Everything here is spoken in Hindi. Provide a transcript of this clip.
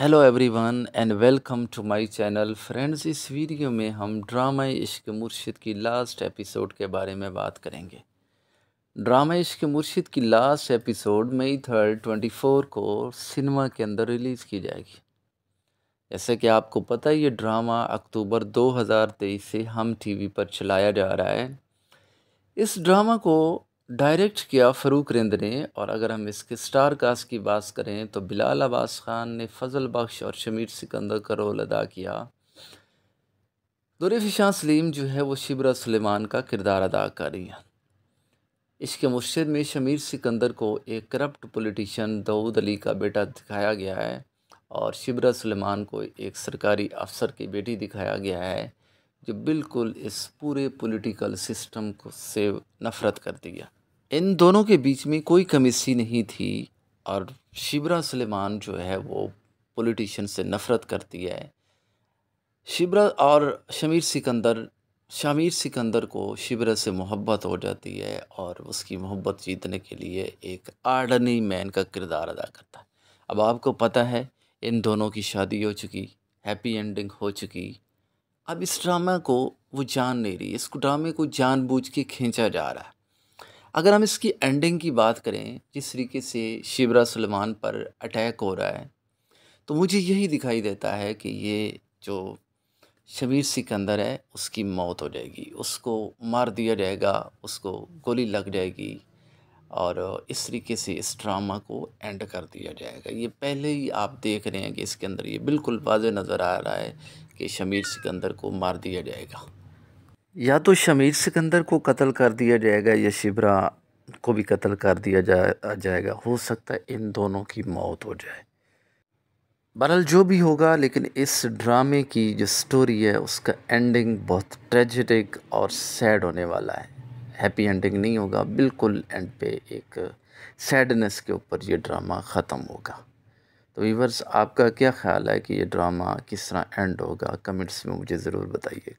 hello everyone and welcome to my channel friends इस वीडियो में हम ड्रामा इश्क मुर्शिद की लास्ट एपिसोड के बारे में बात करेंगे ड्रामा इश्क मुर्शिद की last episode May third twenty four को सिनेमा के अंदर रिलीज़ की जाएगी जैसे कि आपको पता है ये ड्रामा अक्टूबर 2023 से हम टीवी पर चलाया जा रहा है इस ड्रामा को डायरेक्ट किया फ़रूक रिंद ने और अगर हम इसके स्टार कास्ट की बात करें तो बिलाल अब्बास ख़ान ने फजल बख्श और शमीर सिकंदर का रोल अदा किया दुरफ शाह सलीम जो है वो शिबरा सलेमान का किरदार अदा कर रही हैं इसके मुर्शद में शमीर सिकंदर को एक करप्ट पोलिटिशन दाऊद अली का बेटा दिखाया गया है और शिबरा सलेमान को एक सरकारी अफसर की बेटी दिखाया गया है जो बिल्कुल इस पूरे पॉलिटिकल सिस्टम को से नफ़रत कर दिया इन दोनों के बीच में कोई कमीसी नहीं थी और शिबरा सलेमान जो है वो पॉलिटिशियन से नफ़रत करती है शिबरा और शमीर सिकंदर शमीर सिकंदर को शिबरा से मोहब्बत हो जाती है और उसकी मोहब्बत जीतने के लिए एक आर्डनी मैन का किरदार अदा करता है अब आपको पता है इन दोनों की शादी हो चुकी हैप्पी एंडिंग हो चुकी अब इस ड्रामा को वो जान नहीं रही इस ड्रामे को जानबूझ के खींचा जा रहा है अगर हम इसकी एंडिंग की बात करें जिस तरीके से शिवरा सलमान पर अटैक हो रहा है तो मुझे यही दिखाई देता है कि ये जो शबीर सिकंदर है उसकी मौत हो जाएगी उसको मार दिया जाएगा उसको गोली लग जाएगी और इस तरीके से इस ड्रामा को एंड कर दिया जाएगा ये पहले ही आप देख रहे हैं कि इसके अंदर ये बिल्कुल वाज नज़र आ रहा है कि शमीर सिकंदर को मार दिया जाएगा या तो शमीर सिकंदर को कत्ल कर दिया जाएगा या शिबरा को भी कत्ल कर दिया जा जाएगा हो सकता है इन दोनों की मौत हो जाए बहरहाल जो भी होगा लेकिन इस ड्रामे की जो स्टोरी है उसका एंडिंग बहुत ट्रेजिक और सैड होने वाला है हैप्पी एंडिंग नहीं होगा बिल्कुल एंड पे एक सैडनेस के ऊपर ये ड्रामा ख़त्म होगा तो वीवर्स आपका क्या ख्याल है कि ये ड्रामा किस तरह एंड होगा कमेंट्स में मुझे ज़रूर बताइएगा